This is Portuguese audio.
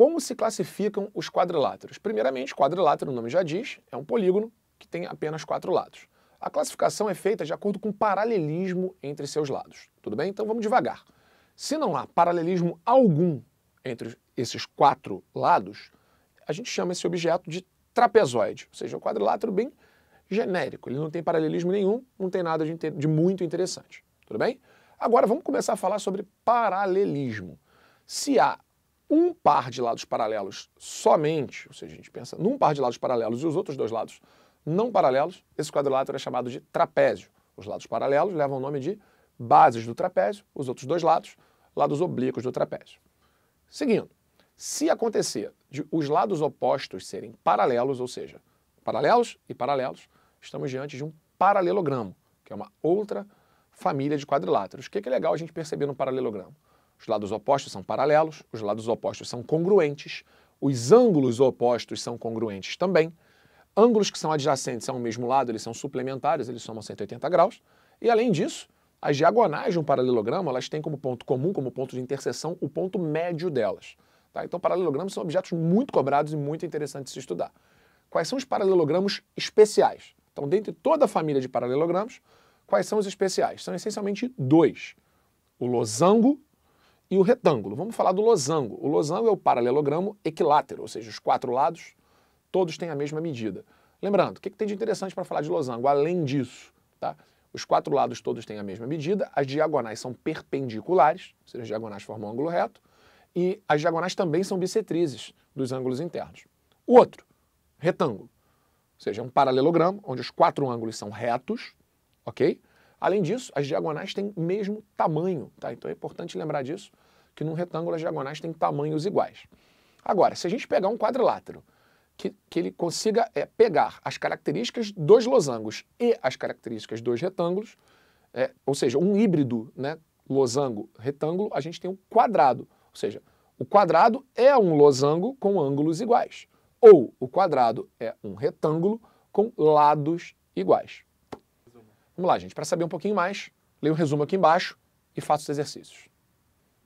Como se classificam os quadriláteros? Primeiramente, quadrilátero, o nome já diz, é um polígono que tem apenas quatro lados. A classificação é feita de acordo com o paralelismo entre seus lados. Tudo bem? Então vamos devagar. Se não há paralelismo algum entre esses quatro lados, a gente chama esse objeto de trapezoide, ou seja, um quadrilátero bem genérico. Ele não tem paralelismo nenhum, não tem nada de, de muito interessante. Tudo bem? Agora vamos começar a falar sobre paralelismo. Se há um par de lados paralelos somente, ou seja, a gente pensa num par de lados paralelos e os outros dois lados não paralelos, esse quadrilátero é chamado de trapézio. Os lados paralelos levam o nome de bases do trapézio, os outros dois lados, lados oblíquos do trapézio. Seguindo, se acontecer de os lados opostos serem paralelos, ou seja, paralelos e paralelos, estamos diante de um paralelogramo, que é uma outra família de quadriláteros. O que é legal a gente perceber no paralelogramo? Os lados opostos são paralelos, os lados opostos são congruentes, os ângulos opostos são congruentes também. Ângulos que são adjacentes ao mesmo lado, eles são suplementares, eles somam 180 graus. E além disso, as diagonais de um paralelogramo, elas têm como ponto comum, como ponto de interseção, o ponto médio delas. Tá? Então, paralelogramos são objetos muito cobrados e muito interessantes de se estudar. Quais são os paralelogramos especiais? Então, dentre toda a família de paralelogramos, quais são os especiais? São essencialmente dois: o losango e o retângulo. Vamos falar do losango. O losango é o paralelogramo equilátero, ou seja, os quatro lados, todos têm a mesma medida. Lembrando, o que, que tem de interessante para falar de losango? Além disso, tá? os quatro lados todos têm a mesma medida, as diagonais são perpendiculares, ou seja, as diagonais formam um ângulo reto, e as diagonais também são bissetrizes dos ângulos internos. O outro, retângulo, ou seja, é um paralelogramo, onde os quatro ângulos são retos, ok? Além disso, as diagonais têm o mesmo tamanho, tá? Então é importante lembrar disso, que num retângulo as diagonais têm tamanhos iguais. Agora, se a gente pegar um quadrilátero, que, que ele consiga é, pegar as características dos losangos e as características dos retângulos, é, ou seja, um híbrido, né, losango-retângulo, a gente tem um quadrado, ou seja, o quadrado é um losango com ângulos iguais, ou o quadrado é um retângulo com lados iguais. Vamos lá, gente. Para saber um pouquinho mais, leia o um resumo aqui embaixo e faça os exercícios.